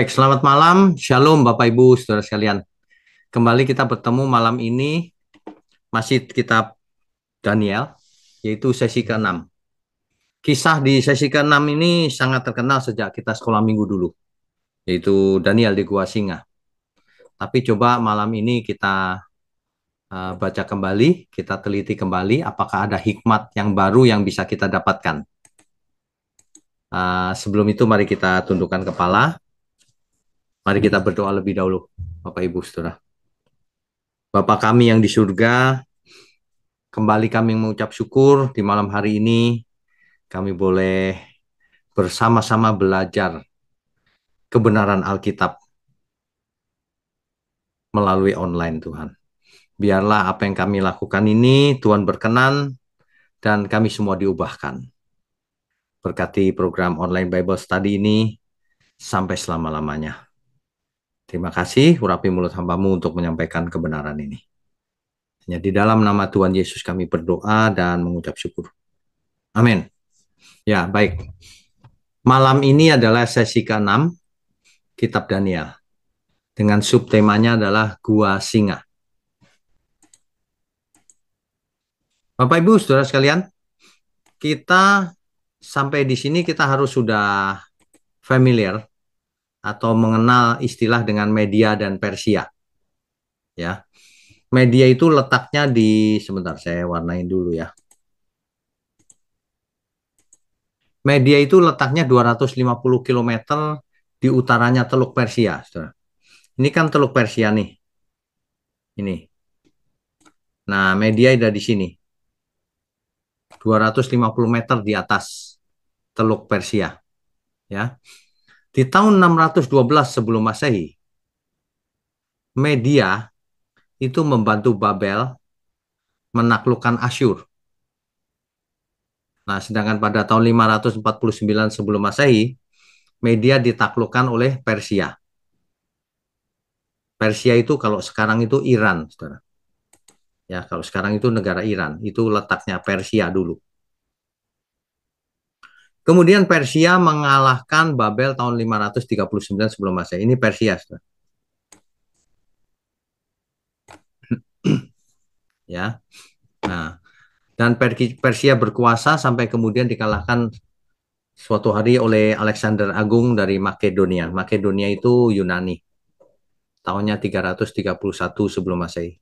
Baik, selamat malam. Shalom Bapak Ibu, Saudara sekalian. Kembali kita bertemu malam ini masih kitab Daniel, yaitu sesi ke-6. Kisah di sesi ke-6 ini sangat terkenal sejak kita sekolah minggu dulu, yaitu Daniel di Gua Singa. Tapi coba malam ini kita uh, baca kembali, kita teliti kembali apakah ada hikmat yang baru yang bisa kita dapatkan. Uh, sebelum itu mari kita tundukkan kepala Mari kita berdoa lebih dahulu, Bapak Ibu Saudara. Bapak kami yang di surga, kembali kami mengucap syukur di malam hari ini kami boleh bersama-sama belajar kebenaran Alkitab melalui online Tuhan. Biarlah apa yang kami lakukan ini Tuhan berkenan dan kami semua diubahkan. Berkati program online Bible Study ini sampai selama-lamanya. Terima kasih, urapi mulut hambamu untuk menyampaikan kebenaran ini. Hanya di dalam nama Tuhan Yesus kami berdoa dan mengucap syukur. Amin. Ya, baik. Malam ini adalah sesi ke-6 Kitab Daniel. Dengan subtemanya adalah Gua Singa. Bapak Ibu, saudara sekalian, kita sampai di sini kita harus sudah familiar atau mengenal istilah dengan media dan Persia. Ya. Media itu letaknya di sebentar saya warnain dulu ya. Media itu letaknya 250 km di utaranya Teluk Persia, Ini kan Teluk Persia nih. Ini. Nah, media ada di sini. 250 meter di atas Teluk Persia. Ya. Di tahun 612 sebelum Masehi, Media itu membantu Babel menaklukkan Asyur. Nah, sedangkan pada tahun 549 sebelum Masehi, Media ditaklukkan oleh Persia. Persia itu kalau sekarang itu Iran, saudara. Ya, kalau sekarang itu negara Iran, itu letaknya Persia dulu. Kemudian Persia mengalahkan Babel tahun 539 sebelum Masehi. Ini Persia. ya. Nah, dan Persia berkuasa sampai kemudian dikalahkan suatu hari oleh Alexander Agung dari Makedonia. Makedonia itu Yunani. Tahunnya 331 sebelum Masehi.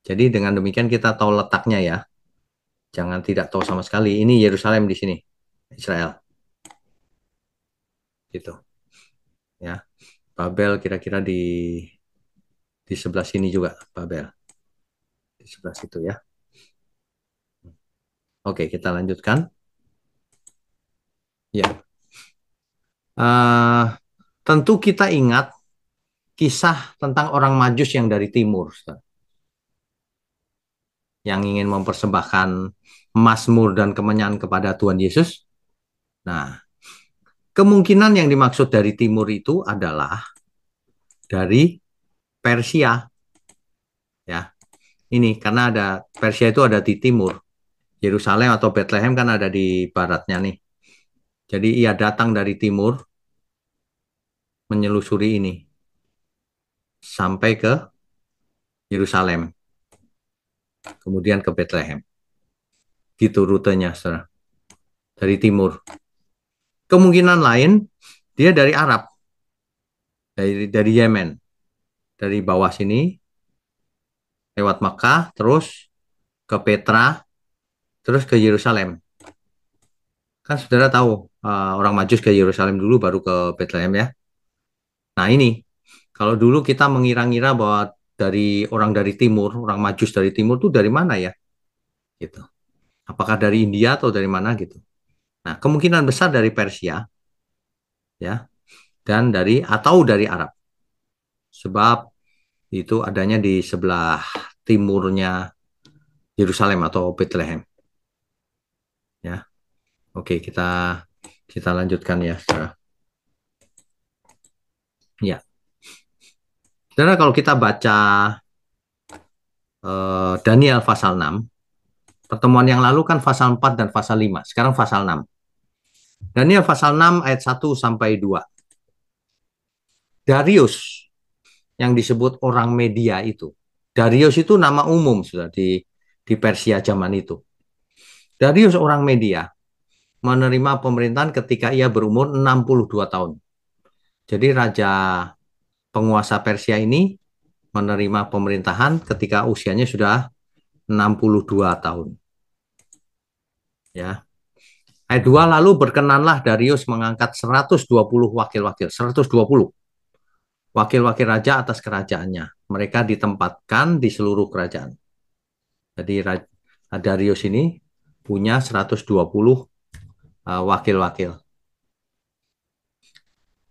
Jadi dengan demikian kita tahu letaknya ya. Jangan tidak tahu sama sekali. Ini Yerusalem di sini. Israel. Gitu. Ya. Babel kira-kira di di sebelah sini juga Babel. Di sebelah situ ya. Oke, kita lanjutkan. Ya. Uh, tentu kita ingat kisah tentang orang Majus yang dari timur. Yang ingin mempersembahkan Mazmur dan kemenyan kepada Tuhan Yesus Nah, kemungkinan yang dimaksud dari timur itu adalah dari Persia. Ya. Ini karena ada Persia itu ada di timur. Yerusalem atau Bethlehem kan ada di baratnya nih. Jadi ia datang dari timur menyelusuri ini sampai ke Yerusalem. Kemudian ke Bethlehem. Gitu rutenya, Saudara. Dari timur. Kemungkinan lain dia dari Arab, dari dari Yemen, dari bawah sini lewat Makkah terus ke Petra, terus ke Yerusalem. Kan saudara tahu uh, orang Majus ke Yerusalem dulu baru ke Bethlehem ya. Nah ini kalau dulu kita mengira-ngira bahwa dari orang dari timur, orang Majus dari timur tuh dari mana ya? Gitu. Apakah dari India atau dari mana gitu? Nah, kemungkinan besar dari Persia ya dan dari atau dari Arab. Sebab itu adanya di sebelah timurnya Yerusalem atau Bethlehem. Ya. Oke, kita kita lanjutkan ya, Saudara. Ya. Saudara kalau kita baca eh, Daniel pasal 6 Pertemuan yang lalu kan pasal 4 dan pasal 5, sekarang pasal 6. Daniel pasal 6 ayat 1 sampai 2. Darius yang disebut orang media itu. Darius itu nama umum sudah di di Persia zaman itu. Darius orang media menerima pemerintahan ketika ia berumur 62 tahun. Jadi raja penguasa Persia ini menerima pemerintahan ketika usianya sudah 62 tahun. Ya. Ayat 2 lalu berkenanlah Darius mengangkat 120 wakil-wakil, 120 wakil-wakil raja atas kerajaannya. Mereka ditempatkan di seluruh kerajaan. Jadi Darius ini punya 120 uh, wakil-wakil.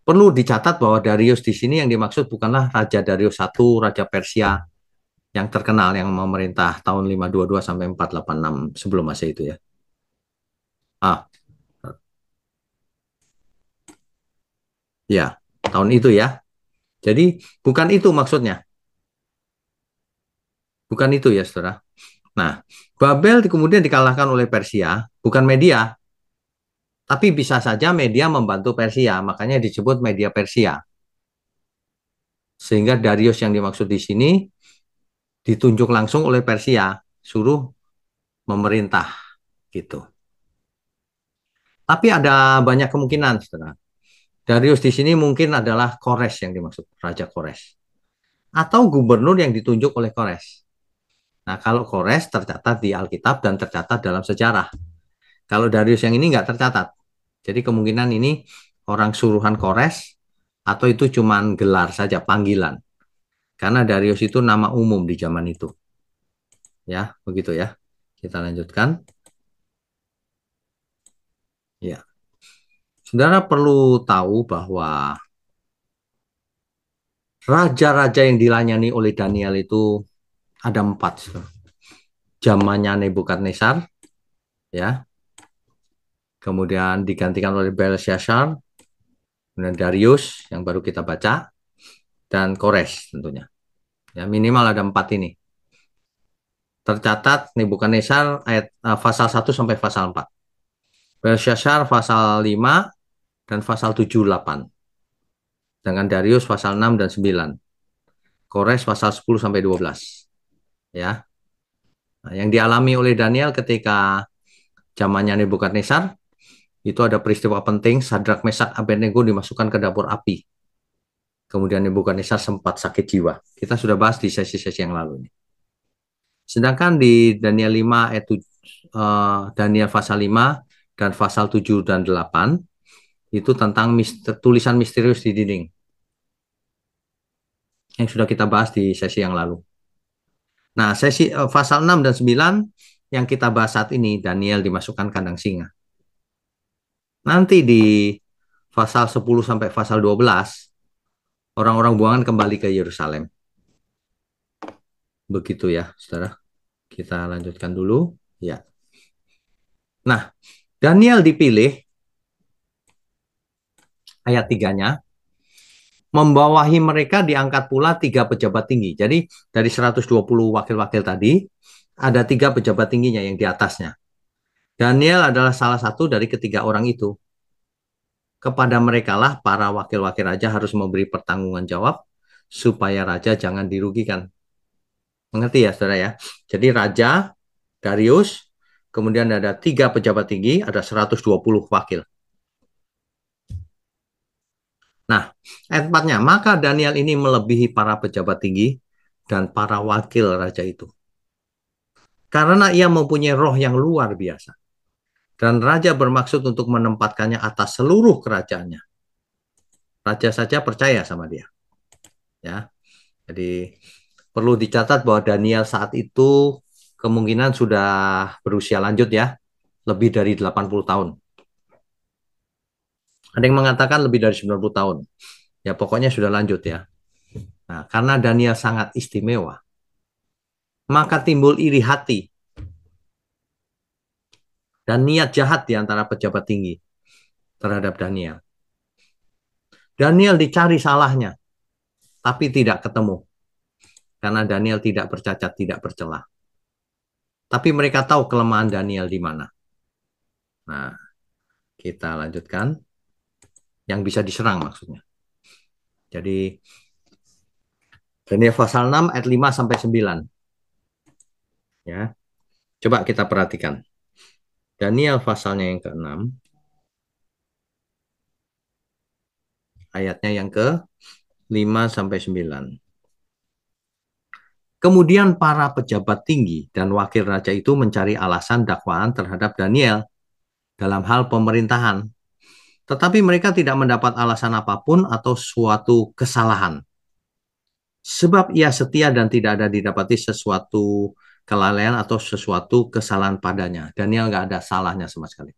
Perlu dicatat bahwa Darius di sini yang dimaksud bukanlah Raja Darius I, Raja Persia, yang terkenal yang memerintah tahun 522 sampai 486 sebelum masa itu ya. Ah. Ya, tahun itu ya. Jadi bukan itu maksudnya. Bukan itu ya, Saudara. Nah, Babel kemudian dikalahkan oleh Persia, bukan media. Tapi bisa saja media membantu Persia, makanya disebut media Persia. Sehingga Darius yang dimaksud di sini ditunjuk langsung oleh Persia suruh memerintah gitu. Tapi ada banyak kemungkinan, saudara. Darius di sini mungkin adalah Kores yang dimaksud, Raja Kores. Atau gubernur yang ditunjuk oleh Kores. Nah, kalau Kores tercatat di Alkitab dan tercatat dalam sejarah. Kalau Darius yang ini nggak tercatat. Jadi kemungkinan ini orang suruhan Kores atau itu cuman gelar saja, panggilan. Karena Darius itu nama umum di zaman itu. Ya, begitu ya. Kita lanjutkan. Ya. Saudara perlu tahu bahwa raja-raja yang dilayani oleh Daniel itu ada empat. Zamannya Nebukadnezar, ya. Kemudian digantikan oleh Belshazzar, kemudian Darius yang baru kita baca, dan Kores tentunya. Ya, minimal ada empat ini. Tercatat nih bukan Nesar ayat uh, pasal 1 sampai pasal 4. Belshazzar pasal 5 dan pasal 7 8. Dengan Darius pasal 6 dan 9. Kores pasal 10 sampai 12. Ya. Nah, yang dialami oleh Daniel ketika zamannya Nebukadnezar itu ada peristiwa penting Sadrak Mesak Abednego dimasukkan ke dapur api Kemudian Ibu Ganesha sempat sakit jiwa. Kita sudah bahas di sesi-sesi yang lalu ini. Sedangkan di Daniel 5 ayat uh, Daniel pasal 5 dan pasal 7 dan 8 itu tentang mister, tulisan misterius di dinding yang sudah kita bahas di sesi yang lalu. Nah, sesi uh, pasal 6 dan 9 yang kita bahas saat ini Daniel dimasukkan kandang singa. Nanti di pasal 10 sampai pasal 12 orang-orang buangan kembali ke Yerusalem. Begitu ya, saudara. Kita lanjutkan dulu. Ya. Nah, Daniel dipilih ayat tiganya membawahi mereka diangkat pula tiga pejabat tinggi. Jadi dari 120 wakil-wakil tadi ada tiga pejabat tingginya yang di atasnya. Daniel adalah salah satu dari ketiga orang itu kepada merekalah para wakil-wakil raja harus memberi pertanggungan jawab supaya raja jangan dirugikan. Mengerti ya, saudara ya? Jadi raja, Darius, kemudian ada tiga pejabat tinggi, ada 120 wakil. Nah, ayat maka Daniel ini melebihi para pejabat tinggi dan para wakil raja itu. Karena ia mempunyai roh yang luar biasa. Dan raja bermaksud untuk menempatkannya atas seluruh kerajaannya. Raja saja percaya sama dia. Ya. Jadi perlu dicatat bahwa Daniel saat itu kemungkinan sudah berusia lanjut ya, lebih dari 80 tahun. Ada yang mengatakan lebih dari 90 tahun. Ya pokoknya sudah lanjut ya. Nah, karena Daniel sangat istimewa, maka timbul iri hati dan niat jahat di antara pejabat tinggi terhadap Daniel. Daniel dicari salahnya, tapi tidak ketemu. Karena Daniel tidak bercacat, tidak bercelah. Tapi mereka tahu kelemahan Daniel di mana. Nah, kita lanjutkan. Yang bisa diserang maksudnya. Jadi, Daniel pasal 6 ayat 5 sampai 9. Ya. Coba kita perhatikan. Daniel pasalnya yang ke-6 ayatnya yang ke-5 sampai 9. Kemudian para pejabat tinggi dan wakil raja itu mencari alasan dakwaan terhadap Daniel dalam hal pemerintahan. Tetapi mereka tidak mendapat alasan apapun atau suatu kesalahan. Sebab ia setia dan tidak ada didapati sesuatu kelalaian atau sesuatu kesalahan padanya. Daniel nggak ada salahnya sama sekali.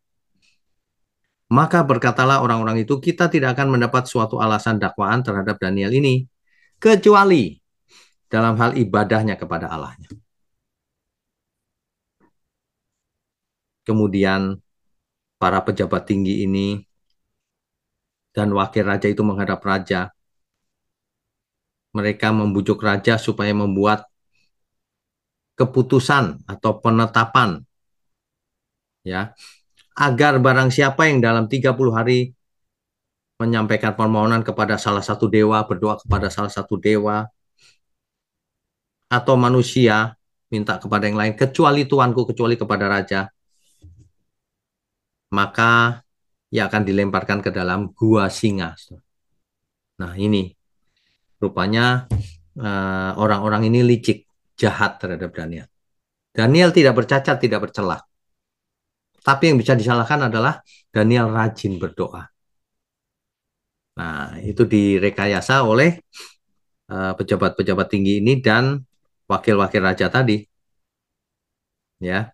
Maka berkatalah orang-orang itu, kita tidak akan mendapat suatu alasan dakwaan terhadap Daniel ini, kecuali dalam hal ibadahnya kepada Allahnya. Kemudian para pejabat tinggi ini dan wakil raja itu menghadap raja. Mereka membujuk raja supaya membuat keputusan atau penetapan ya agar barang siapa yang dalam 30 hari menyampaikan permohonan kepada salah satu dewa, berdoa kepada salah satu dewa atau manusia minta kepada yang lain kecuali tuanku kecuali kepada raja maka ia akan dilemparkan ke dalam gua singa. Nah, ini rupanya eh, orang-orang uh, orang -orang ini licik jahat terhadap Daniel. Daniel tidak bercacat, tidak bercelah. Tapi yang bisa disalahkan adalah Daniel rajin berdoa. Nah, itu direkayasa oleh eh, pejabat-pejabat uh, tinggi ini dan wakil-wakil raja tadi. Ya.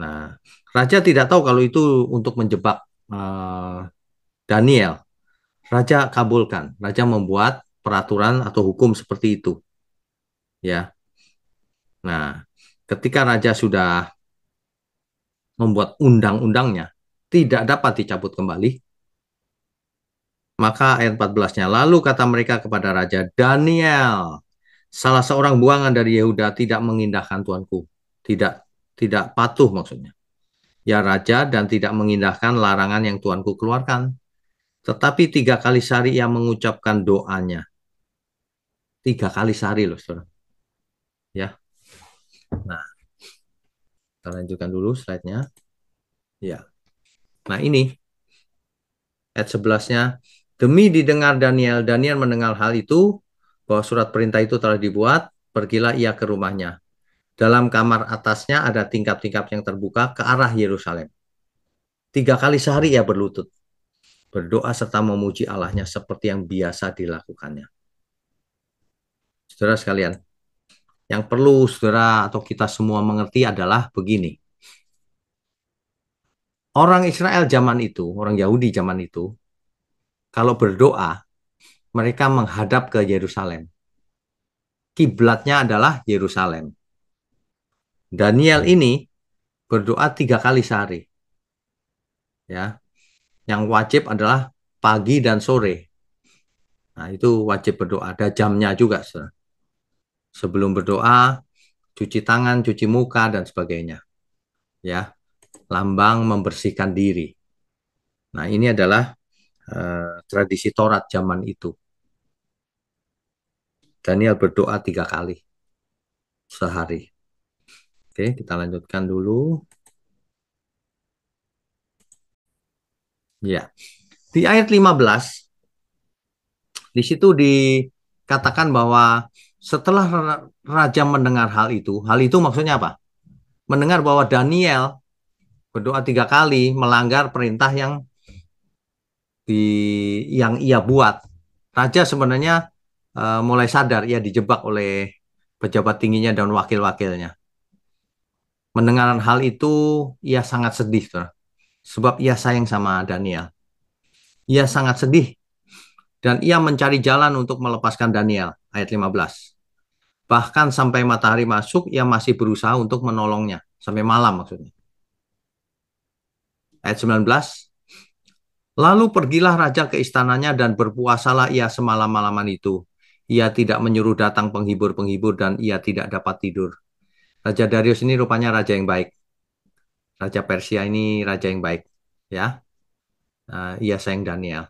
Nah, raja tidak tahu kalau itu untuk menjebak uh, Daniel. Raja kabulkan. Raja membuat peraturan atau hukum seperti itu. Ya. Nah, ketika raja sudah membuat undang-undangnya tidak dapat dicabut kembali, maka ayat 14-nya, lalu kata mereka kepada Raja Daniel, salah seorang buangan dari Yehuda tidak mengindahkan tuanku, tidak tidak patuh maksudnya. Ya Raja dan tidak mengindahkan larangan yang tuanku keluarkan. Tetapi tiga kali sehari ia mengucapkan doanya. Tiga kali sehari loh saudara. Nah, kita lanjutkan dulu slide-nya. Ya. Nah, ini ayat 11-nya. Demi didengar Daniel, Daniel mendengar hal itu, bahwa surat perintah itu telah dibuat, pergilah ia ke rumahnya. Dalam kamar atasnya ada tingkap-tingkap yang terbuka ke arah Yerusalem. Tiga kali sehari ia berlutut, berdoa serta memuji Allahnya seperti yang biasa dilakukannya. Saudara sekalian, yang perlu saudara atau kita semua mengerti adalah begini. Orang Israel zaman itu, orang Yahudi zaman itu, kalau berdoa, mereka menghadap ke Yerusalem. Kiblatnya adalah Yerusalem. Daniel ini berdoa tiga kali sehari. Ya, yang wajib adalah pagi dan sore. Nah, itu wajib berdoa. Ada jamnya juga, saudara sebelum berdoa, cuci tangan, cuci muka, dan sebagainya. Ya, lambang membersihkan diri. Nah, ini adalah uh, tradisi Torat zaman itu. Daniel berdoa tiga kali sehari. Oke, kita lanjutkan dulu. Ya. Di ayat 15 di situ dikatakan bahwa setelah raja mendengar hal itu, hal itu maksudnya apa? Mendengar bahwa Daniel berdoa tiga kali melanggar perintah yang di yang ia buat. Raja sebenarnya uh, mulai sadar ia dijebak oleh pejabat tingginya dan wakil-wakilnya. Mendengar hal itu, ia sangat sedih, tuh, sebab ia sayang sama Daniel. Ia sangat sedih dan ia mencari jalan untuk melepaskan Daniel, ayat 15 bahkan sampai matahari masuk ia masih berusaha untuk menolongnya sampai malam maksudnya. Ayat 19. Lalu pergilah raja ke istananya dan berpuasalah ia semalam-malaman itu. Ia tidak menyuruh datang penghibur-penghibur dan ia tidak dapat tidur. Raja Darius ini rupanya raja yang baik. Raja Persia ini raja yang baik, ya. Uh, ia sayang Daniel.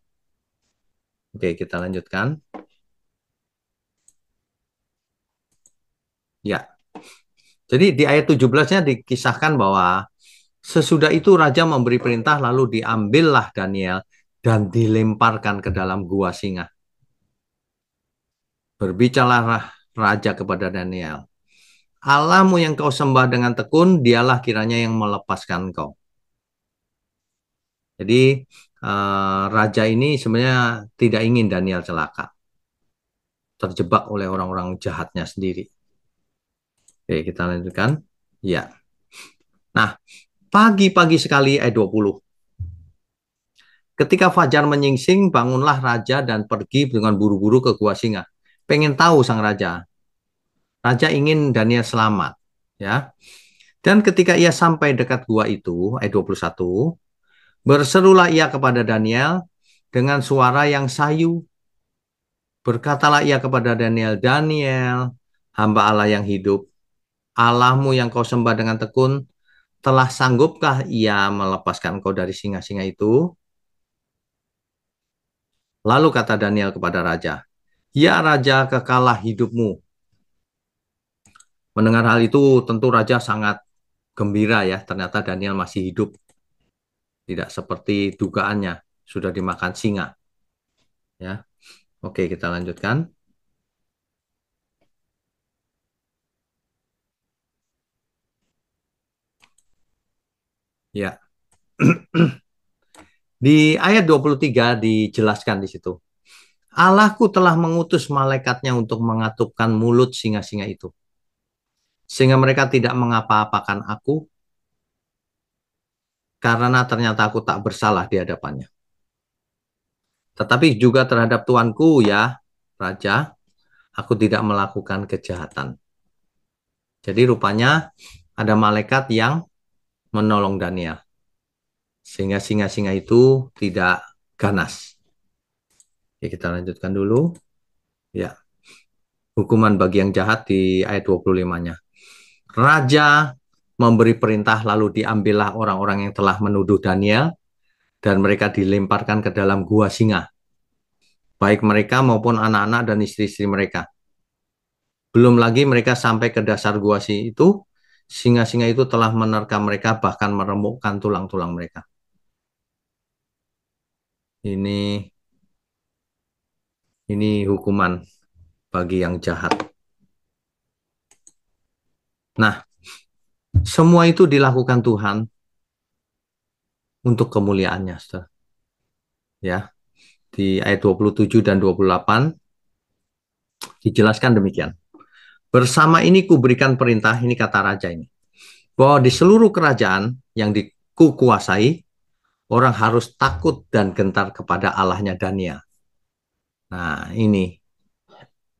Oke, kita lanjutkan. Ya. Jadi di ayat 17-nya dikisahkan bahwa sesudah itu raja memberi perintah lalu diambillah Daniel dan dilemparkan ke dalam gua singa. Berbicaralah raja kepada Daniel. alamu yang kau sembah dengan tekun, dialah kiranya yang melepaskan kau. Jadi uh, raja ini sebenarnya tidak ingin Daniel celaka. Terjebak oleh orang-orang jahatnya sendiri. Oke, kita lanjutkan. Ya. Nah, pagi-pagi sekali eh, ayat 20. Ketika fajar menyingsing, bangunlah raja dan pergi dengan buru-buru ke gua singa. Pengen tahu sang raja. Raja ingin Daniel selamat, ya. Dan ketika ia sampai dekat gua itu, eh, ayat 21, berserulah ia kepada Daniel dengan suara yang sayu. Berkatalah ia kepada Daniel, Daniel, hamba Allah yang hidup, Allahmu yang kau sembah dengan tekun, telah sanggupkah ia melepaskan kau dari singa-singa itu? Lalu kata Daniel kepada raja, Ya raja, kekalah hidupmu. Mendengar hal itu, tentu raja sangat gembira ya, ternyata Daniel masih hidup. Tidak seperti dugaannya, sudah dimakan singa. Ya. Oke, kita lanjutkan. Ya. di ayat 23 dijelaskan di situ. Allahku telah mengutus malaikatnya untuk mengatupkan mulut singa-singa itu. Sehingga mereka tidak mengapa-apakan aku karena ternyata aku tak bersalah di hadapannya. Tetapi juga terhadap tuanku ya, raja, aku tidak melakukan kejahatan. Jadi rupanya ada malaikat yang menolong Daniel. Sehingga singa-singa itu tidak ganas. Ya, kita lanjutkan dulu. Ya. Hukuman bagi yang jahat di ayat 25-nya. Raja memberi perintah lalu diambillah orang-orang yang telah menuduh Daniel dan mereka dilemparkan ke dalam gua singa. Baik mereka maupun anak-anak dan istri-istri mereka. Belum lagi mereka sampai ke dasar gua si itu, singa-singa itu telah menerkam mereka bahkan meremukkan tulang-tulang mereka. Ini ini hukuman bagi yang jahat. Nah, semua itu dilakukan Tuhan untuk kemuliaannya, Saudara. Ya. Di ayat 27 dan 28 dijelaskan demikian. Bersama ini kuberikan perintah, ini kata raja ini. Bahwa di seluruh kerajaan yang dikuasai, orang harus takut dan gentar kepada Allahnya Daniel. Nah, ini.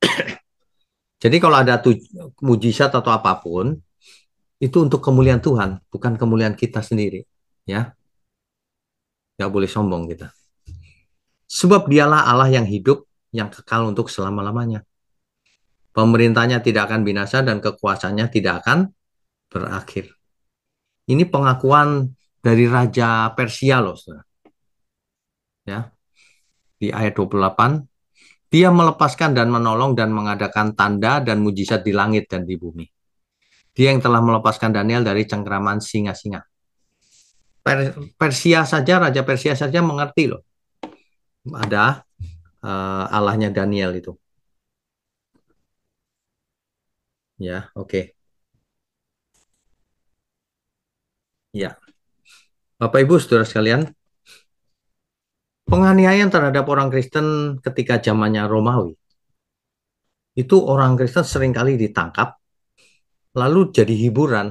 Jadi kalau ada mujizat atau apapun, itu untuk kemuliaan Tuhan, bukan kemuliaan kita sendiri. Ya, Gak boleh sombong kita. Sebab dialah Allah yang hidup, yang kekal untuk selama-lamanya pemerintahnya tidak akan binasa dan kekuasaannya tidak akan berakhir. Ini pengakuan dari Raja Persia loh, saudara. Ya. Di ayat 28, dia melepaskan dan menolong dan mengadakan tanda dan mujizat di langit dan di bumi. Dia yang telah melepaskan Daniel dari cengkraman singa-singa. Persia saja, Raja Persia saja mengerti loh. Ada uh, Allahnya Daniel itu. Ya, oke. Ya. Bapak Ibu saudara sekalian, penganiayaan terhadap orang Kristen ketika zamannya Romawi itu orang Kristen seringkali ditangkap lalu jadi hiburan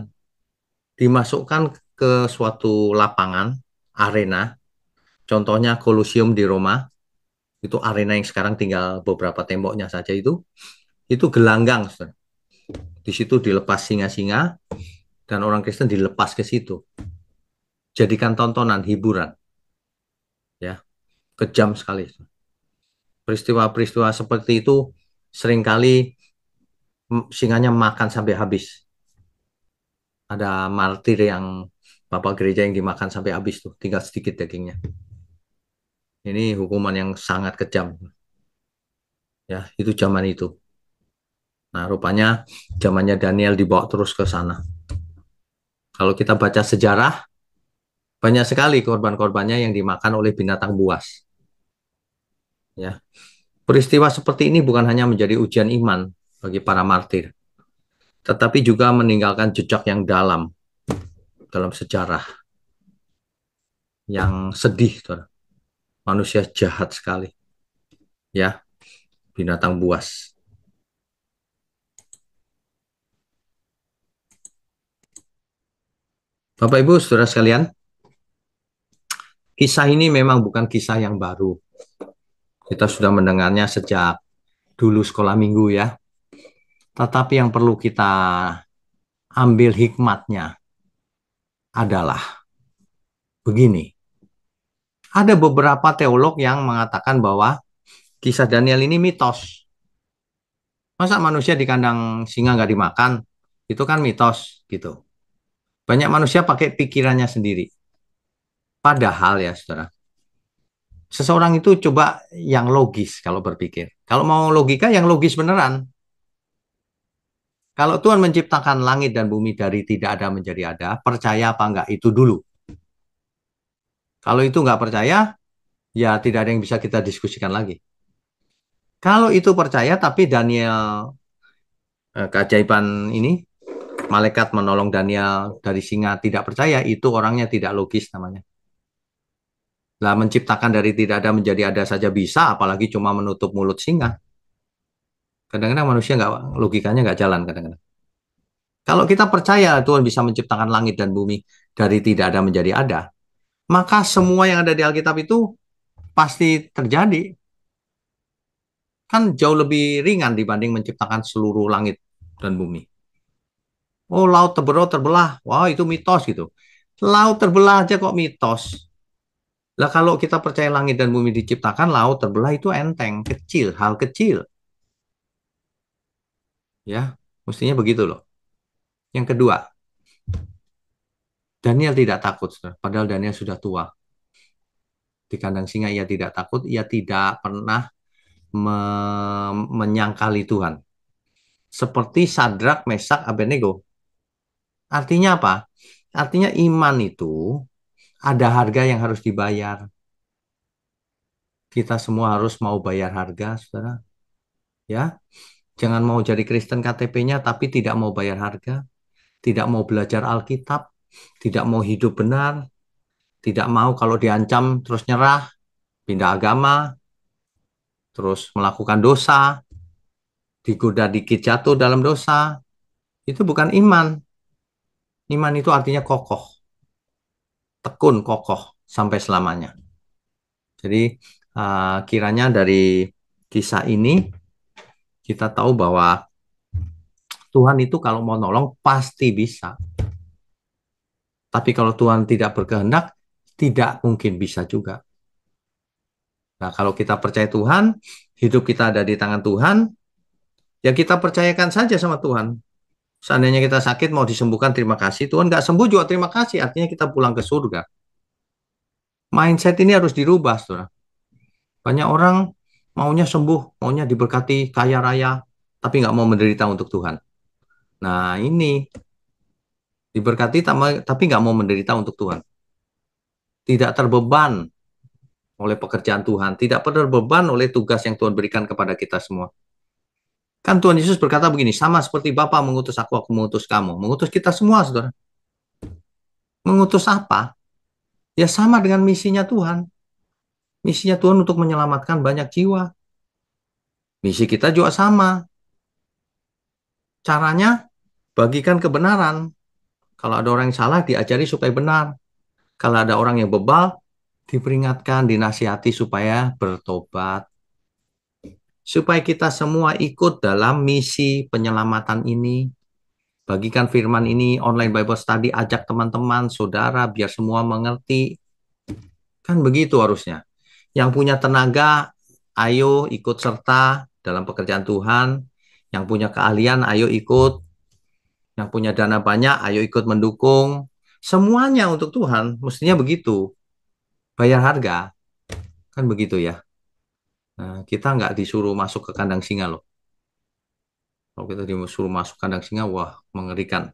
dimasukkan ke suatu lapangan arena contohnya Kolosium di Roma itu arena yang sekarang tinggal beberapa temboknya saja itu itu gelanggang di situ dilepas singa-singa dan orang Kristen dilepas ke situ. Jadikan tontonan, hiburan. Ya. Kejam sekali. Peristiwa-peristiwa seperti itu seringkali singanya makan sampai habis. Ada martir yang bapak gereja yang dimakan sampai habis tuh, tinggal sedikit dagingnya. Ini hukuman yang sangat kejam. Ya, itu zaman itu. Nah, rupanya zamannya Daniel dibawa terus ke sana. Kalau kita baca sejarah, banyak sekali korban-korbannya yang dimakan oleh binatang buas. Ya. Peristiwa seperti ini bukan hanya menjadi ujian iman bagi para martir, tetapi juga meninggalkan jejak yang dalam dalam sejarah yang sedih. Manusia jahat sekali. Ya. Binatang buas Bapak Ibu, saudara sekalian, kisah ini memang bukan kisah yang baru. Kita sudah mendengarnya sejak dulu sekolah minggu ya. Tetapi yang perlu kita ambil hikmatnya adalah begini. Ada beberapa teolog yang mengatakan bahwa kisah Daniel ini mitos. Masa manusia di kandang singa nggak dimakan? Itu kan mitos gitu. Banyak manusia pakai pikirannya sendiri. Padahal ya saudara, seseorang itu coba yang logis kalau berpikir. Kalau mau logika yang logis beneran. Kalau Tuhan menciptakan langit dan bumi dari tidak ada menjadi ada, percaya apa enggak itu dulu. Kalau itu enggak percaya, ya tidak ada yang bisa kita diskusikan lagi. Kalau itu percaya tapi Daniel eh, keajaiban ini malaikat menolong Daniel dari singa tidak percaya itu orangnya tidak logis namanya. Lah menciptakan dari tidak ada menjadi ada saja bisa apalagi cuma menutup mulut singa. Kadang-kadang manusia nggak logikanya nggak jalan kadang-kadang. Kalau kita percaya Tuhan bisa menciptakan langit dan bumi dari tidak ada menjadi ada, maka semua yang ada di Alkitab itu pasti terjadi. Kan jauh lebih ringan dibanding menciptakan seluruh langit dan bumi. Oh, laut terbelah terbelah. Wah, wow, itu mitos gitu. Laut terbelah aja kok mitos. Lah kalau kita percaya langit dan bumi diciptakan, laut terbelah itu enteng, kecil, hal kecil. Ya, mestinya begitu loh. Yang kedua, Daniel tidak takut, padahal Daniel sudah tua. Di kandang singa ia tidak takut, ia tidak pernah me menyangkali Tuhan. Seperti Sadrak, Mesak, Abednego. Artinya apa? Artinya iman itu ada harga yang harus dibayar. Kita semua harus mau bayar harga, saudara. Ya, jangan mau jadi Kristen KTP-nya tapi tidak mau bayar harga, tidak mau belajar Alkitab, tidak mau hidup benar, tidak mau kalau diancam terus nyerah, pindah agama, terus melakukan dosa, digoda dikit jatuh dalam dosa, itu bukan iman, Iman itu artinya kokoh. Tekun, kokoh sampai selamanya. Jadi uh, kiranya dari kisah ini kita tahu bahwa Tuhan itu kalau mau nolong pasti bisa. Tapi kalau Tuhan tidak berkehendak, tidak mungkin bisa juga. Nah, kalau kita percaya Tuhan, hidup kita ada di tangan Tuhan, ya kita percayakan saja sama Tuhan. Seandainya kita sakit mau disembuhkan terima kasih, Tuhan nggak sembuh juga terima kasih, artinya kita pulang ke surga. Mindset ini harus dirubah, saudara. Banyak orang maunya sembuh, maunya diberkati kaya raya, tapi nggak mau menderita untuk Tuhan. Nah ini diberkati tapi nggak mau menderita untuk Tuhan. Tidak terbeban oleh pekerjaan Tuhan, tidak terbeban oleh tugas yang Tuhan berikan kepada kita semua. Kan Tuhan Yesus berkata begini, sama seperti Bapa mengutus aku, aku mengutus kamu. Mengutus kita semua, saudara. Mengutus apa? Ya sama dengan misinya Tuhan. Misinya Tuhan untuk menyelamatkan banyak jiwa. Misi kita juga sama. Caranya, bagikan kebenaran. Kalau ada orang yang salah, diajari supaya benar. Kalau ada orang yang bebal, diperingatkan, dinasihati supaya bertobat supaya kita semua ikut dalam misi penyelamatan ini. Bagikan firman ini online Bible study, ajak teman-teman, saudara, biar semua mengerti. Kan begitu harusnya. Yang punya tenaga, ayo ikut serta dalam pekerjaan Tuhan. Yang punya keahlian, ayo ikut. Yang punya dana banyak, ayo ikut mendukung. Semuanya untuk Tuhan, mestinya begitu. Bayar harga, kan begitu ya. Nah, kita nggak disuruh masuk ke kandang singa loh. Kalau kita disuruh masuk kandang singa, wah mengerikan.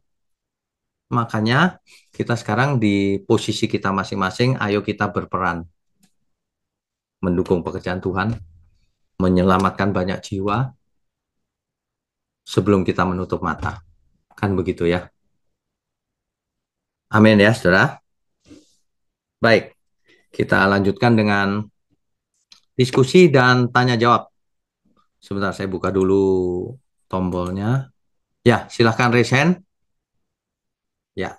Makanya kita sekarang di posisi kita masing-masing, ayo kita berperan. Mendukung pekerjaan Tuhan, menyelamatkan banyak jiwa, sebelum kita menutup mata. Kan begitu ya. Amin ya, saudara. Baik, kita lanjutkan dengan diskusi dan tanya jawab. Sebentar saya buka dulu tombolnya. Ya, silahkan raise hand. Ya.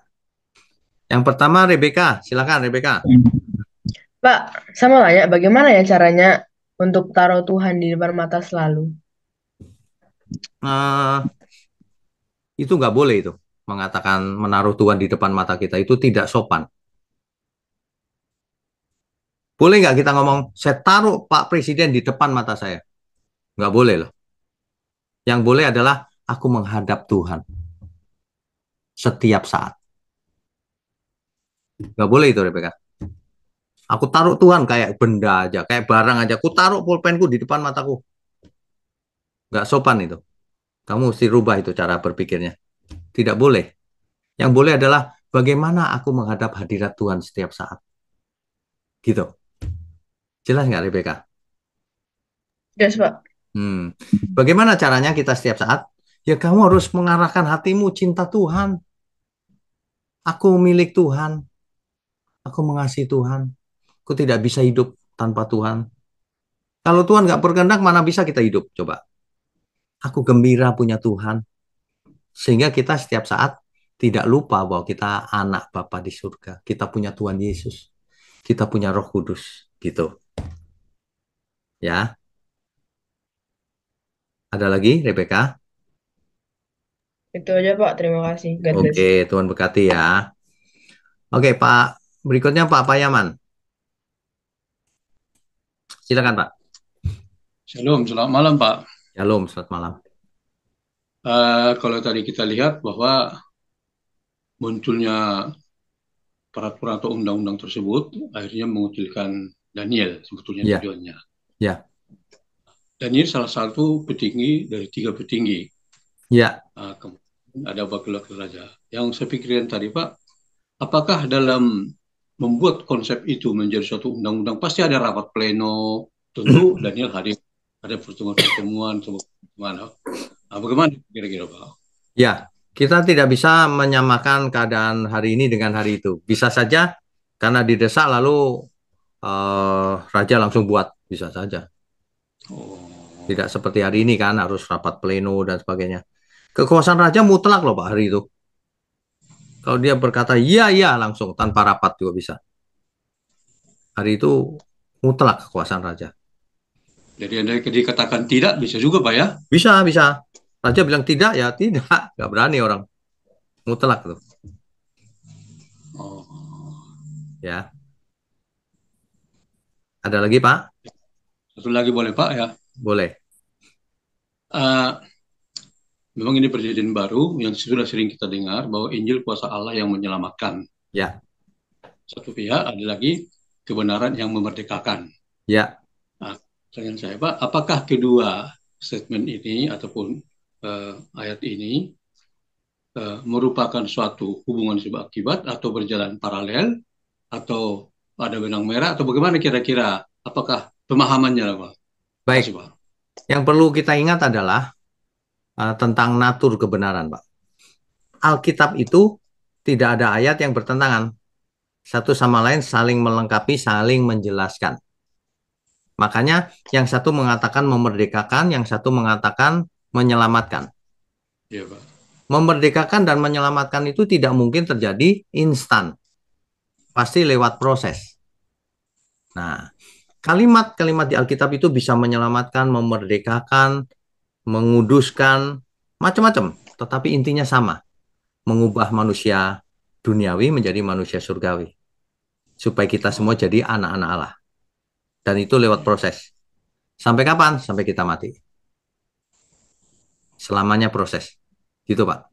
Yang pertama Rebecca, silahkan Rebecca. Pak, sama ya. bagaimana ya caranya untuk taruh Tuhan di depan mata selalu? Uh, itu nggak boleh itu mengatakan menaruh Tuhan di depan mata kita itu tidak sopan. Boleh nggak kita ngomong, saya taruh Pak Presiden di depan mata saya? Nggak boleh loh. Yang boleh adalah aku menghadap Tuhan setiap saat. Nggak boleh itu, Rebecca. Aku taruh Tuhan kayak benda aja, kayak barang aja. Aku taruh pulpenku di depan mataku. Nggak sopan itu. Kamu mesti rubah itu cara berpikirnya. Tidak boleh. Yang boleh adalah bagaimana aku menghadap hadirat Tuhan setiap saat. Gitu. Jelas nggak Rebecca? Jelas Pak. Hmm. Bagaimana caranya kita setiap saat? Ya kamu harus mengarahkan hatimu cinta Tuhan. Aku milik Tuhan. Aku mengasihi Tuhan. Aku tidak bisa hidup tanpa Tuhan. Kalau Tuhan nggak berkehendak, mana bisa kita hidup? Coba. Aku gembira punya Tuhan. Sehingga kita setiap saat tidak lupa bahwa kita anak Bapa di surga. Kita punya Tuhan Yesus. Kita punya roh kudus. Gitu. Ya, ada lagi Rebecca? Itu aja Pak, terima kasih. Oke, okay, Tuhan berkati ya. Oke, Pak. Berikutnya Pak Payaman. Silakan Pak. Shalom, selamat malam Pak. Shalom, selamat malam. Uh, kalau tadi kita lihat bahwa munculnya peraturan atau undang-undang tersebut akhirnya mengutilkan Daniel sebetulnya yeah. tujuannya. Ya. Dan ini salah satu petinggi dari tiga petinggi. Ya. Uh, ada wakil wakil raja. Yang saya pikirkan tadi Pak, apakah dalam membuat konsep itu menjadi suatu undang-undang pasti ada rapat pleno tentu hmm. Daniel hadir ada pertemuan-pertemuan bagaimana nah, bagaimana kira-kira Pak? Ya kita tidak bisa menyamakan keadaan hari ini dengan hari itu bisa saja karena didesak lalu uh, raja langsung buat bisa saja. Oh. Tidak seperti hari ini kan harus rapat pleno dan sebagainya. Kekuasaan raja mutlak loh Pak hari itu. Kalau dia berkata iya iya langsung tanpa rapat juga bisa. Hari itu mutlak kekuasaan raja. Jadi anda dikatakan tidak bisa juga pak ya? Bisa bisa. Raja bilang tidak ya tidak, Gak berani orang mutlak tuh. Oh. Ya. Ada lagi pak? Satu lagi boleh Pak ya? Boleh. Uh, memang ini perjanjian baru yang sudah sering kita dengar bahwa Injil kuasa Allah yang menyelamatkan. Ya. Satu pihak ada lagi kebenaran yang memerdekakan. Ya. Nah, pertanyaan saya Pak, apakah kedua statement ini ataupun uh, ayat ini uh, merupakan suatu hubungan sebab akibat atau berjalan paralel atau ada benang merah atau bagaimana kira-kira Apakah pemahamannya Pak? Baik. Kasih, Pak. Yang perlu kita ingat adalah uh, tentang natur kebenaran, Pak. Alkitab itu tidak ada ayat yang bertentangan. Satu sama lain saling melengkapi, saling menjelaskan. Makanya yang satu mengatakan memerdekakan, yang satu mengatakan menyelamatkan. Ya, Pak. Memerdekakan dan menyelamatkan itu tidak mungkin terjadi instan. Pasti lewat proses. Nah, kalimat-kalimat di Alkitab itu bisa menyelamatkan, memerdekakan, menguduskan, macam-macam. Tetapi intinya sama, mengubah manusia duniawi menjadi manusia surgawi. Supaya kita semua jadi anak-anak Allah. Dan itu lewat proses. Sampai kapan? Sampai kita mati. Selamanya proses. Gitu Pak.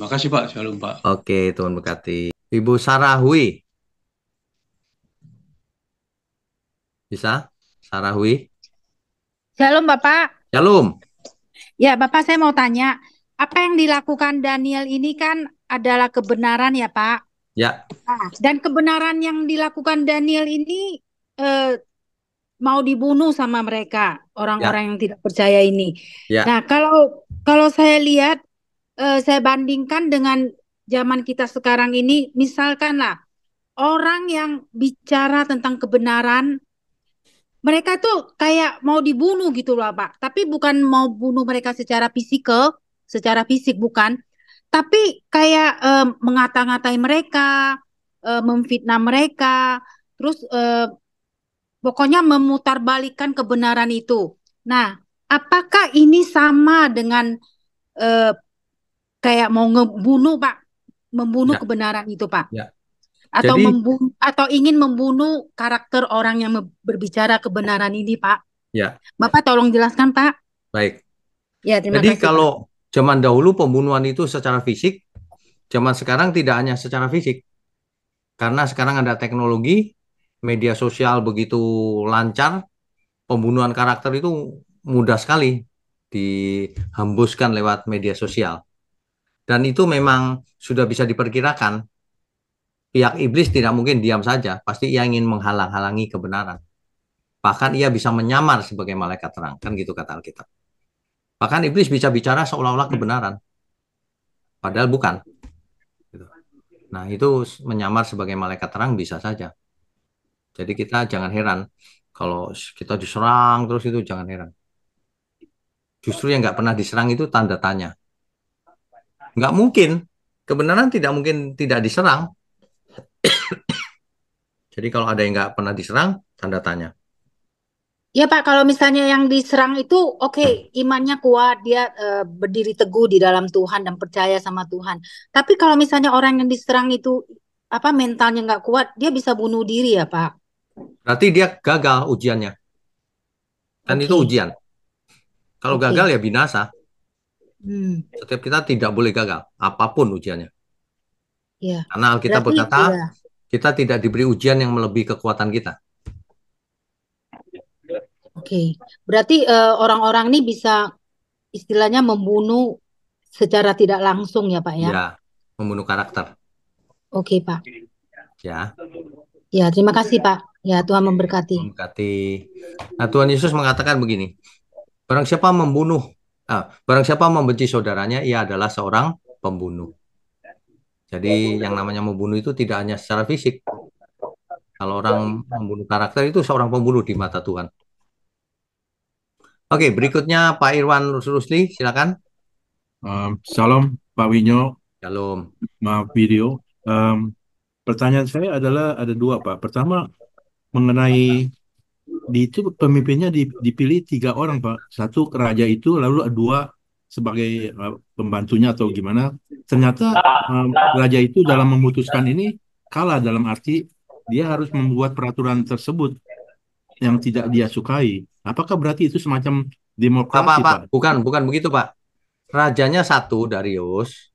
Makasih Pak, shalom Pak. Oke, Tuhan berkati. Ibu Sarah Hui, Bisa? Sarahwi. Shalom Bapak. Shalom. Ya Bapak saya mau tanya, apa yang dilakukan Daniel ini kan adalah kebenaran ya Pak? Ya. Nah, dan kebenaran yang dilakukan Daniel ini eh, mau dibunuh sama mereka orang-orang ya. yang tidak percaya ini. Ya. Nah kalau kalau saya lihat eh, saya bandingkan dengan zaman kita sekarang ini, misalkanlah orang yang bicara tentang kebenaran mereka tuh kayak mau dibunuh gitu loh Pak. Tapi bukan mau bunuh mereka secara fisikal, secara fisik bukan. Tapi kayak e, mengata-ngatai mereka, e, memfitnah mereka, terus e, pokoknya memutarbalikkan kebenaran itu. Nah, apakah ini sama dengan e, kayak mau ngebunuh Pak, membunuh ya. kebenaran itu Pak? Ya atau Jadi, membunuh, atau ingin membunuh karakter orang yang berbicara kebenaran ini, Pak. Ya. Bapak tolong jelaskan, Pak. Baik. Ya, terima Jadi kasih. kalau zaman dahulu pembunuhan itu secara fisik, zaman sekarang tidak hanya secara fisik. Karena sekarang ada teknologi, media sosial begitu lancar, pembunuhan karakter itu mudah sekali dihembuskan lewat media sosial. Dan itu memang sudah bisa diperkirakan Pihak iblis tidak mungkin diam saja, pasti ia ingin menghalang-halangi kebenaran. Bahkan ia bisa menyamar sebagai malaikat terang, kan gitu kata Alkitab. Bahkan iblis bisa bicara seolah-olah hmm. kebenaran, padahal bukan. Gitu. Nah itu menyamar sebagai malaikat terang bisa saja. Jadi kita jangan heran kalau kita diserang terus itu jangan heran. Justru yang nggak pernah diserang itu tanda tanya. Nggak mungkin kebenaran tidak mungkin tidak diserang jadi kalau ada yang nggak pernah diserang, tanda tanya. Ya Pak, kalau misalnya yang diserang itu oke okay, imannya kuat, dia uh, berdiri teguh di dalam Tuhan dan percaya sama Tuhan. Tapi kalau misalnya orang yang diserang itu apa mentalnya nggak kuat, dia bisa bunuh diri ya Pak. Berarti dia gagal ujiannya. Dan okay. itu ujian. Kalau okay. gagal ya binasa. Hmm. Setiap kita tidak boleh gagal, apapun ujiannya. Ya. Karena Alkitab berkata, ya. Kita tidak diberi ujian yang melebihi kekuatan kita. Oke, okay. berarti eh, orang-orang uh, ini bisa istilahnya membunuh secara tidak langsung ya Pak ya? Ya, membunuh karakter. Oke okay, Pak. Ya. Ya, terima kasih Pak. Ya, Tuhan memberkati. Memberkati. Nah, Tuhan Yesus mengatakan begini. Barang siapa membunuh, ah, barang siapa membenci saudaranya, ia adalah seorang pembunuh. Jadi yang namanya membunuh itu tidak hanya secara fisik. Kalau orang iya. membunuh karakter itu seorang pembunuh di mata Tuhan. Oke, berikutnya Pak Irwan Rusli, silakan. Um, salam Pak Winyo. Salam. Maaf video. Um, pertanyaan saya adalah ada dua Pak. Pertama mengenai di itu pemimpinnya dipilih tiga orang Pak. Satu raja itu lalu dua sebagai eh, pembantunya atau gimana ternyata nah, um, nah. raja itu dalam memutuskan ini kalah dalam arti dia harus membuat peraturan tersebut yang tidak dia sukai. Apakah berarti itu semacam demokrasi, Pak? Pak? Bukan, bukan begitu, Pak. Rajanya satu Darius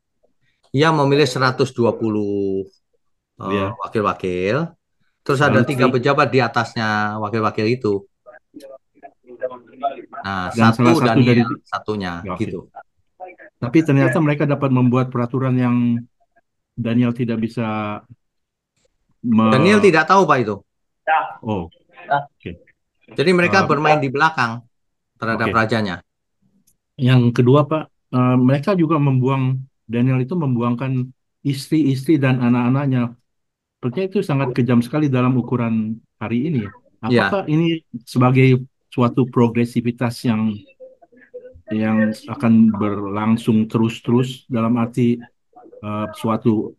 yang memilih 120 yeah. uh, iya. wakil-wakil. Terus ada tiga pejabat di atasnya wakil-wakil itu. Nah, dan satu, salah satu Daniel, satunya okay. gitu. Tapi ternyata mereka dapat membuat peraturan yang Daniel tidak bisa. Me... Daniel tidak tahu pak itu. Ya. Oh. Ya. Okay. Jadi mereka uh, bermain di belakang terhadap okay. rajanya. Yang kedua pak, uh, mereka juga membuang Daniel itu membuangkan istri-istri dan anak-anaknya. Percaya itu sangat kejam sekali dalam ukuran hari ini. Ya. Apakah yeah. ini sebagai suatu progresivitas yang yang akan berlangsung terus-terus dalam arti uh, suatu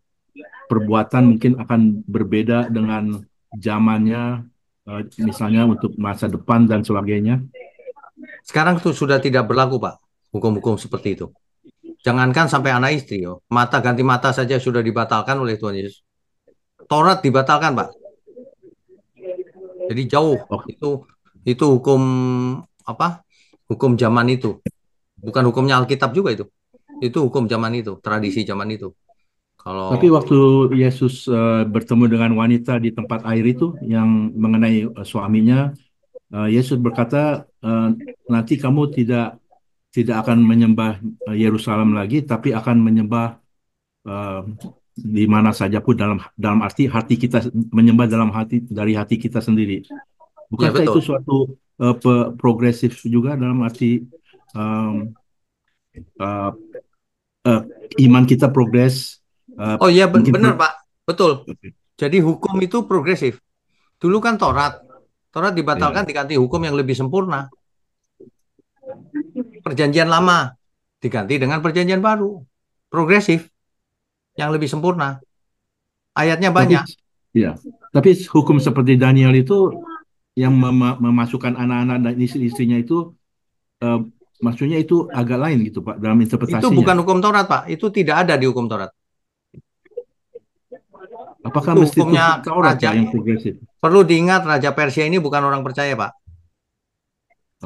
perbuatan mungkin akan berbeda dengan zamannya uh, misalnya untuk masa depan dan sebagainya. Sekarang itu sudah tidak berlaku, Pak. Hukum-hukum seperti itu. Jangankan sampai anak istri, oh. mata ganti mata saja sudah dibatalkan oleh Tuhan Yesus. Taurat dibatalkan, Pak. Jadi jauh oh. itu itu hukum apa? Hukum zaman itu. Bukan hukumnya Alkitab juga itu. Itu hukum zaman itu, tradisi zaman itu. Kalau Tapi waktu Yesus uh, bertemu dengan wanita di tempat air itu yang mengenai uh, suaminya, uh, Yesus berkata uh, nanti kamu tidak tidak akan menyembah Yerusalem lagi, tapi akan menyembah uh, di mana saja pun dalam dalam arti hati kita menyembah dalam hati dari hati kita sendiri. Ya, Bukankah ya, itu suatu uh, progresif juga dalam arti um, uh, uh, iman kita progres. Uh, oh iya ben benar Pak, betul. Jadi hukum itu progresif. Dulu kan Torat, Torat dibatalkan yeah. diganti hukum yang lebih sempurna. Perjanjian lama diganti dengan perjanjian baru, progresif, yang lebih sempurna. Ayatnya banyak. Tapi, ya, tapi hukum seperti Daniel itu yang mem memasukkan anak-anak dan istri-istrinya itu uh, Maksudnya itu agak lain gitu Pak dalam interpretasinya. Itu bukan hukum Taurat Pak, itu tidak ada di hukum Taurat. Apakah itu mesti hukumnya hukum Taurat raja, yang progresif? Perlu diingat Raja Persia ini bukan orang percaya Pak.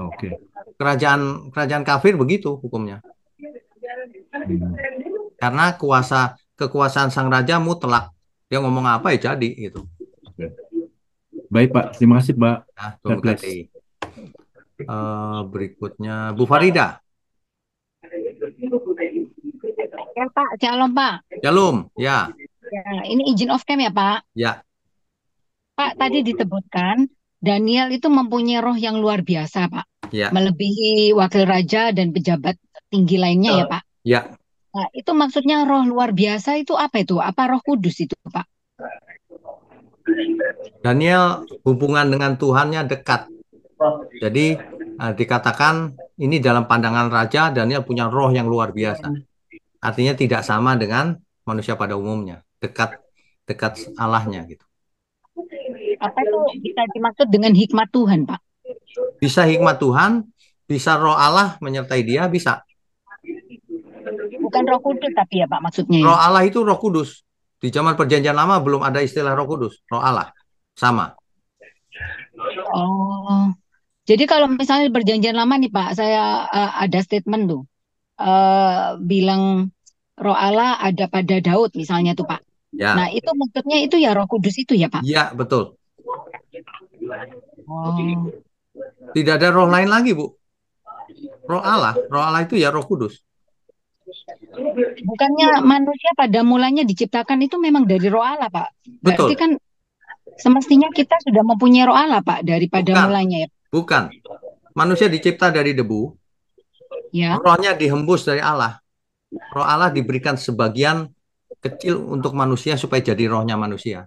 Oke. Okay. Kerajaan kerajaan kafir begitu hukumnya. Hmm. Karena kuasa kekuasaan sang raja mutlak. Dia ngomong apa ya jadi gitu. Baik Pak, terima kasih Pak. Nah, Uh, berikutnya Bu Farida. Ya Pak, calon Pak. Calon, ya. Ya, ini izin off cam ya Pak. Ya. Pak tadi ditebutkan Daniel itu mempunyai roh yang luar biasa Pak. Ya. Melebihi wakil raja dan pejabat tinggi lainnya ya Pak. Ya. Nah, itu maksudnya roh luar biasa itu apa itu? Apa roh kudus itu Pak? Daniel hubungan dengan Tuhannya dekat jadi uh, dikatakan ini dalam pandangan raja Daniel punya roh yang luar biasa. Artinya tidak sama dengan manusia pada umumnya, dekat dekat Allahnya gitu. Apa itu bisa dimaksud dengan hikmat Tuhan, Pak? Bisa hikmat Tuhan, bisa roh Allah menyertai dia, bisa. Bukan roh kudus tapi ya Pak maksudnya. Ya? Roh Allah itu roh kudus. Di zaman perjanjian lama belum ada istilah roh kudus, roh Allah. Sama. Oh. Jadi kalau misalnya perjanjian lama nih Pak, saya uh, ada statement tuh uh, bilang roh Allah ada pada Daud misalnya tuh Pak. Ya. Nah itu maksudnya itu ya Roh Kudus itu ya Pak? Iya betul. Oh. Tidak ada roh lain lagi Bu. Roh Allah, roh Allah itu ya Roh Kudus. Bukannya manusia pada mulanya diciptakan itu memang dari roh Allah Pak? Berarti betul. kan semestinya kita sudah mempunyai roh Allah Pak daripada Bukan. mulanya ya. Bukan. Manusia dicipta dari debu. Ya. Rohnya dihembus dari Allah. Roh Allah diberikan sebagian kecil untuk manusia supaya jadi rohnya manusia.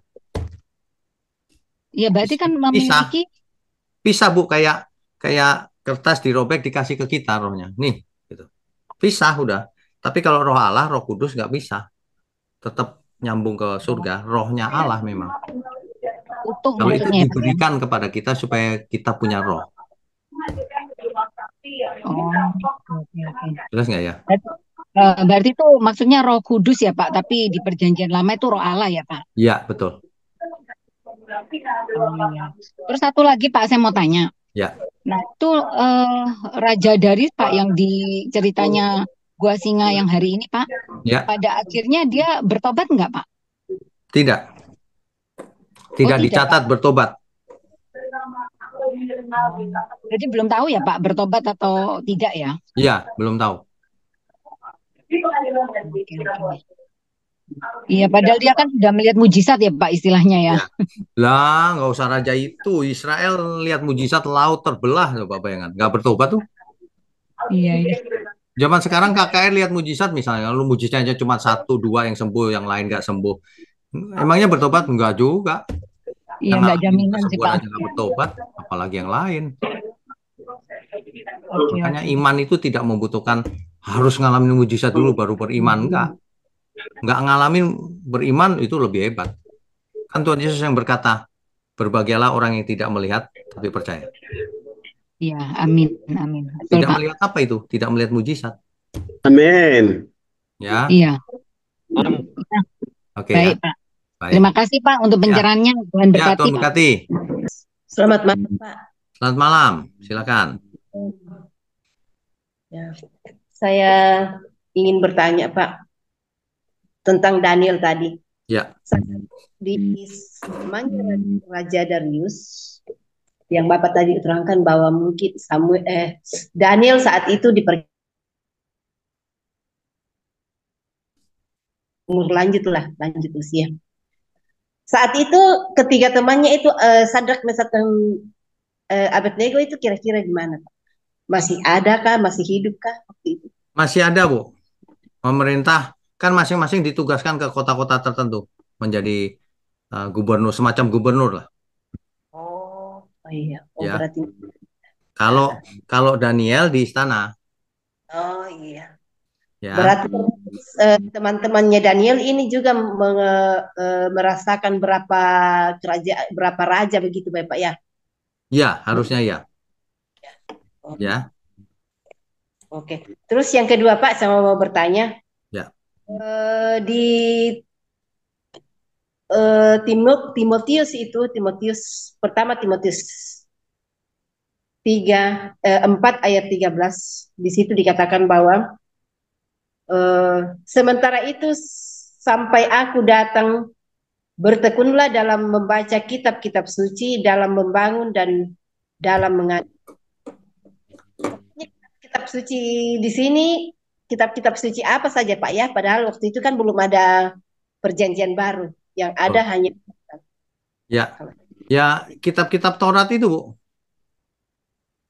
Iya, berarti kan memiliki pisah, pisah bu kayak kayak kertas dirobek dikasih ke kita rohnya. Nih gitu. Pisah udah. Tapi kalau roh Allah, roh kudus nggak bisa. Tetap nyambung ke surga. Rohnya ya. Allah memang utuh. Kalau gitu itu ya. diberikan kepada kita supaya kita punya roh. Oh, Jelas nggak ya? Eh, berarti, itu maksudnya roh kudus ya Pak, tapi di perjanjian lama itu roh Allah ya Pak? Iya, betul. Oh, iya. Terus satu lagi Pak, saya mau tanya. Ya. Nah itu uh, Raja dari Pak yang di ceritanya Gua Singa yang hari ini Pak, ya. pada akhirnya dia bertobat nggak Pak? Tidak tidak, oh, tidak dicatat bertobat. Jadi belum tahu ya Pak bertobat atau tidak ya? Iya, belum tahu. Iya, padahal dia kan sudah melihat mujizat ya Pak istilahnya ya. Iya. Lah, nggak usah raja itu. Israel lihat mujizat laut terbelah loh Pak bayangan. Nggak bertobat tuh. Iya, iya. Zaman sekarang KKR lihat mujizat misalnya, lu mujizatnya cuma satu dua yang sembuh, yang lain nggak sembuh. Emangnya bertobat enggak juga? Iya, enggak jaminan sih Pak. Aja bertobat, apalagi yang lain. Okay, Makanya iman itu tidak membutuhkan harus ngalamin mujizat dulu baru beriman enggak. Enggak ngalamin beriman itu lebih hebat. Kan Tuhan Yesus yang berkata, berbahagialah orang yang tidak melihat tapi percaya. Iya, amin, amin. tidak Pak. melihat apa itu? Tidak melihat mujizat. Amin. Ya. Iya. Oke. Okay, Baik, ya. Pak. Baik. Terima kasih Pak untuk ya. pencerahannya. Ya. Tuhan berkati. Ya, Tuhan Selamat malam Pak. Selamat malam, silakan. Ya. Saya ingin bertanya Pak tentang Daniel tadi. Ya. di Raja, Raja Darius yang Bapak tadi terangkan bahwa mungkin Samuel eh, Daniel saat itu di umur lanjut lah, lanjut usia. Saat itu ketiga temannya itu uh, Sadrak Mesat dan uh, eh, Abednego itu kira-kira gimana Pak? Masih ada kah? Masih hidup kah waktu itu? Masih ada Bu. Pemerintah kan masing-masing ditugaskan ke kota-kota tertentu menjadi uh, gubernur semacam gubernur lah. Oh. oh, iya. Oh, ya. berarti kalau kalau Daniel di istana. Oh iya. Ya. Berarti eh, teman-temannya Daniel ini juga eh, merasakan berapa keraja berapa raja begitu Bapak ya? Ya, harusnya ya. Oh. Ya. Oke. Terus yang kedua Pak sama mau bertanya. Ya. Eh, di Timotius itu Timotius pertama Timotius 3 eh, 4 ayat 13 di situ dikatakan bahwa Eh, sementara itu sampai aku datang bertekunlah dalam membaca kitab-kitab suci, dalam membangun dan dalam mengajar. Kitab suci di sini, kitab-kitab suci apa saja Pak ya? Padahal waktu itu kan belum ada perjanjian baru, yang ada oh. hanya Ya. Ya, kitab-kitab Taurat itu, Bu.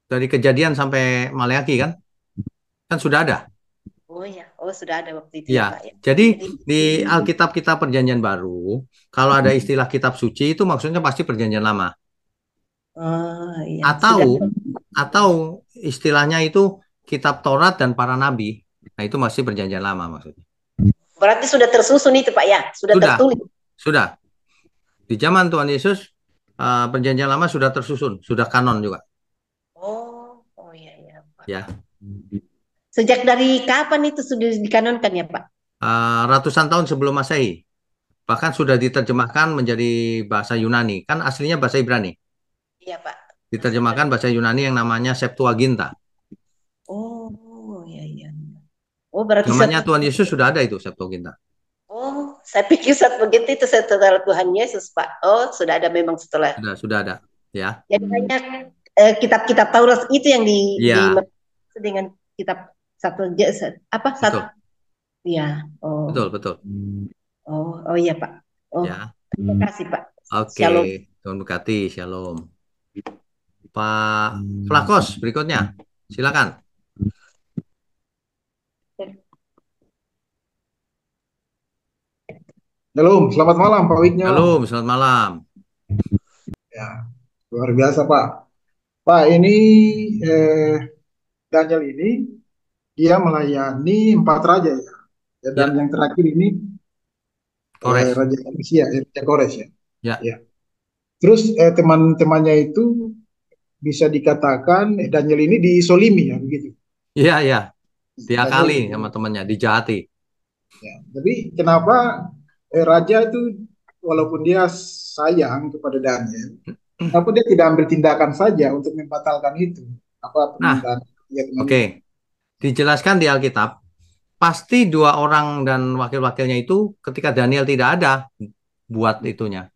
Dari kejadian sampai Maleaki kan? Kan sudah ada. Oh ya, oh sudah ada waktu itu ya. ya Pak, ya. Jadi di Alkitab kita Perjanjian Baru, kalau ada istilah kitab suci itu maksudnya pasti Perjanjian Lama. Oh, ya. Atau sudah. atau istilahnya itu kitab Taurat dan para nabi. Nah, itu masih Perjanjian Lama maksudnya. Berarti sudah tersusun itu Pak ya, sudah, sudah tertulis. Sudah. Di zaman Tuhan Yesus uh, Perjanjian Lama sudah tersusun, sudah kanon juga. Oh, oh ya ya Pak. Ya. Sejak dari kapan itu sudah dikanonkan ya Pak? Uh, ratusan tahun sebelum Masehi. Bahkan sudah diterjemahkan menjadi bahasa Yunani. Kan aslinya bahasa Ibrani. Iya Pak. Diterjemahkan bahasa Yunani yang namanya Septuaginta. Oh, iya iya. Oh, berarti namanya Tuhan Yesus sudah ada itu Septuaginta. Oh, saya pikir Septuaginta itu setelah Tuhan Yesus, Pak. Oh, sudah ada memang setelah. Sudah, sudah ada, ya. Jadi banyak kitab eh, kitab-kitab Taurat itu yang di, ya. di dengan kitab satu apa satu ya oh Betul, betul. oh oh iya Pak oh Ya. terima kasih Pak Oke, Shalom Tuhan berkati. Shalom. Pak Flakos, berikutnya. Silakan. Halo, selamat malam Pak Wiknya. Halo, selamat malam. Ya, luar biasa Pak. Pak, ini eh, Daniel ini dia melayani empat raja ya. ya dan ya. yang terakhir ini Kores. Eh, raja Persia, ya, Raja Kores ya. Ya. ya. Terus eh, teman-temannya itu bisa dikatakan eh, Daniel ini disolimi ya begitu. Iya iya. Diakali kali sama temannya Jati. Ya, tapi kenapa eh, raja itu walaupun dia sayang kepada Daniel, hmm. tapi dia tidak ambil tindakan saja untuk membatalkan itu? Apa nah, Oke. Okay dijelaskan di Alkitab, pasti dua orang dan wakil-wakilnya itu ketika Daniel tidak ada buat itunya.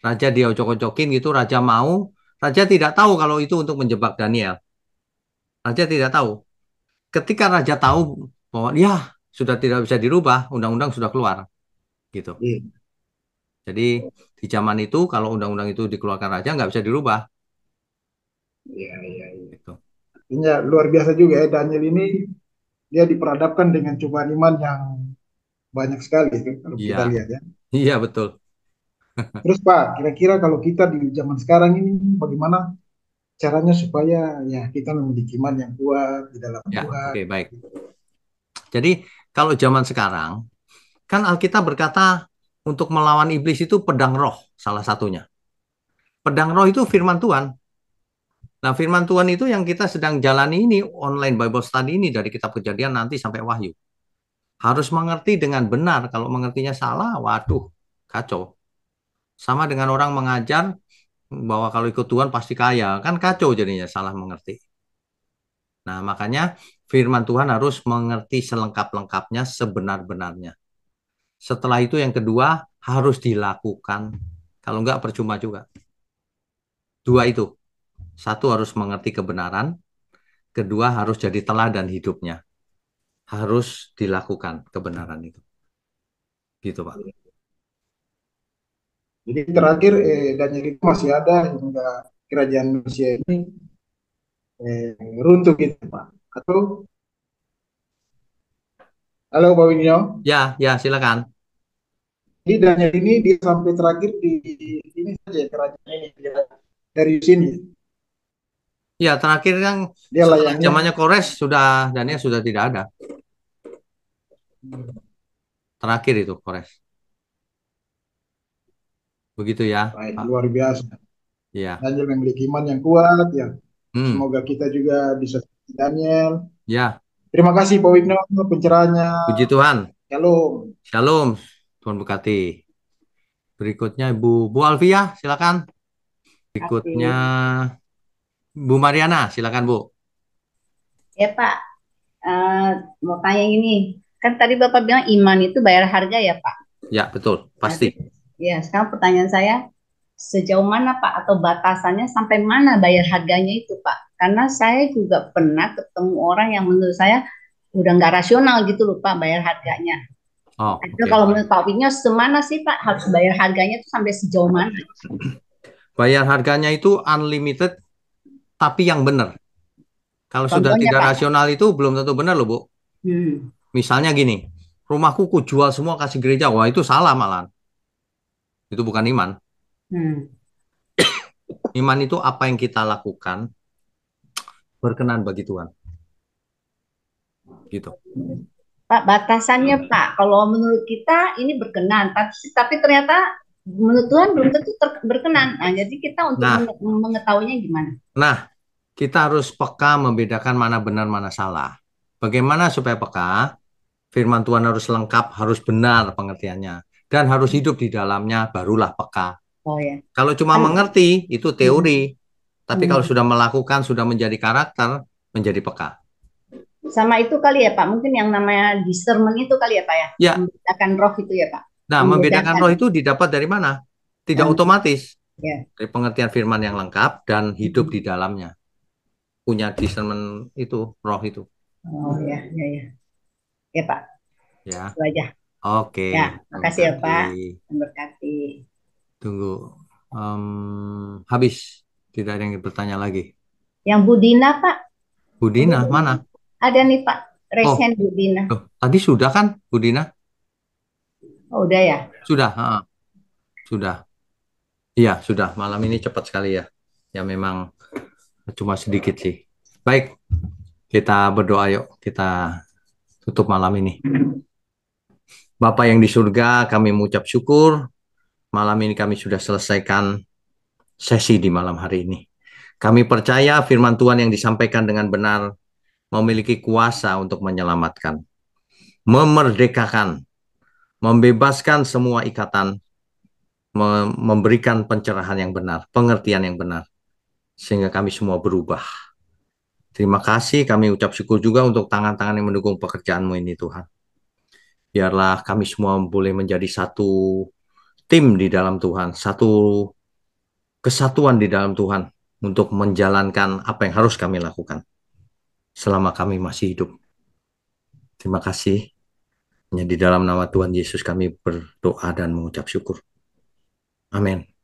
Raja dia cocok-cocokin gitu, raja mau, raja tidak tahu kalau itu untuk menjebak Daniel. Raja tidak tahu. Ketika raja tahu bahwa ya sudah tidak bisa dirubah, undang-undang sudah keluar. Gitu. Iya. Jadi di zaman itu kalau undang-undang itu dikeluarkan raja nggak bisa dirubah. Iya, iya, iya. Intinya luar biasa juga ya Daniel ini dia diperhadapkan dengan cobaan iman yang banyak sekali kan kalau ya. kita lihat ya. Iya betul. Terus Pak, kira-kira kalau kita di zaman sekarang ini bagaimana caranya supaya ya kita memiliki iman yang kuat di dalam ya, Tuhan? Oke okay, baik. Jadi kalau zaman sekarang kan Alkitab berkata untuk melawan iblis itu pedang roh salah satunya. Pedang roh itu firman Tuhan. Nah, firman Tuhan itu yang kita sedang jalani ini online Bible study ini dari kitab Kejadian nanti sampai Wahyu. Harus mengerti dengan benar, kalau mengertinya salah, waduh, kacau. Sama dengan orang mengajar bahwa kalau ikut Tuhan pasti kaya, kan kacau jadinya salah mengerti. Nah, makanya firman Tuhan harus mengerti selengkap-lengkapnya, sebenar-benarnya. Setelah itu yang kedua harus dilakukan. Kalau enggak percuma juga. Dua itu, satu harus mengerti kebenaran, kedua harus jadi teladan hidupnya. Harus dilakukan kebenaran itu. Gitu, Pak. Jadi terakhir eh, yang itu masih ada hingga kerajaan manusia ini eh, runtuh gitu, Pak. Atau Halo Pak Winyo. Ya, ya silakan. Jadi Daniel ini dia sampai terakhir di ini saja kerajaan ini ya, dari sini. Ya terakhir kan dia zamannya Kores sudah Daniel sudah tidak ada. Terakhir itu Kores. Begitu ya. Baik, luar biasa. Ya. Daniel memiliki iman yang kuat ya. Hmm. Semoga kita juga bisa Daniel. Ya. Terima kasih Pak Wibno pencerahannya. Puji Tuhan. Shalom. Shalom. Tuhan berkati. Berikutnya Ibu Bu Alfia, silakan. Berikutnya Bu Mariana, silakan Bu. Ya Pak, uh, mau tanya ini, kan tadi Bapak bilang iman itu bayar harga ya Pak? Ya betul, pasti. Ya, sekarang pertanyaan saya, sejauh mana Pak atau batasannya sampai mana bayar harganya itu Pak? Karena saya juga pernah ketemu orang yang menurut saya udah nggak rasional gitu loh Pak bayar harganya. Oh, okay. kalau menurut Pak Winyo, semana sih Pak harus bayar harganya itu sampai sejauh mana? Bayar harganya itu unlimited tapi yang benar. Kalau Contohnya sudah tidak kan? rasional itu belum tentu benar loh, Bu. Hmm. Misalnya gini, rumahku ku jual semua kasih gereja, wah itu salah malah. Itu bukan iman. Hmm. iman itu apa yang kita lakukan berkenan bagi Tuhan. Gitu. Pak, batasannya Pak, kalau menurut kita ini berkenan, tapi, tapi ternyata menurut Tuhan belum tentu berkenan. Nah, jadi kita untuk nah, mengetahuinya gimana? Nah, kita harus peka membedakan mana benar mana salah. Bagaimana supaya peka? Firman Tuhan harus lengkap, harus benar pengertiannya dan harus hidup di dalamnya barulah peka. Oh ya. Kalau cuma Ayo. Nah. mengerti itu teori, hmm. tapi hmm. kalau sudah melakukan sudah menjadi karakter, menjadi peka sama itu kali ya Pak, mungkin yang namanya discernment itu kali ya Pak ya, ya. Akan roh itu ya Pak. Nah, membedakan roh itu didapat dari mana? Tidak hmm. otomatis. Yeah. Dari pengertian firman yang lengkap dan hidup hmm. di dalamnya. Punya discernment itu, roh itu. Oh ya, ya, ya. Ya, Pak. Ya. Itu aja. Oke. Okay. Ya, makasih ya, Pak. Memberkati. Tunggu. Um, habis. Tidak ada yang bertanya lagi. Yang Budina, Pak. Budina, Budina. mana? Ada nih, Pak. Oh. Resen oh. Budina. Loh, tadi sudah kan, Budina? Oh, udah ya? Sudah, ha sudah. Iya, sudah. Malam ini cepat sekali ya. Ya memang cuma sedikit sih. Baik, kita berdoa yuk. Kita tutup malam ini. Bapak yang di surga, kami mengucap syukur. Malam ini kami sudah selesaikan sesi di malam hari ini. Kami percaya firman Tuhan yang disampaikan dengan benar memiliki kuasa untuk menyelamatkan, memerdekakan, membebaskan semua ikatan, memberikan pencerahan yang benar, pengertian yang benar, sehingga kami semua berubah. Terima kasih, kami ucap syukur juga untuk tangan-tangan yang mendukung pekerjaanmu ini Tuhan. Biarlah kami semua boleh menjadi satu tim di dalam Tuhan, satu kesatuan di dalam Tuhan untuk menjalankan apa yang harus kami lakukan selama kami masih hidup. Terima kasih. Hanya di dalam nama Tuhan Yesus kami berdoa dan mengucap syukur. Amin.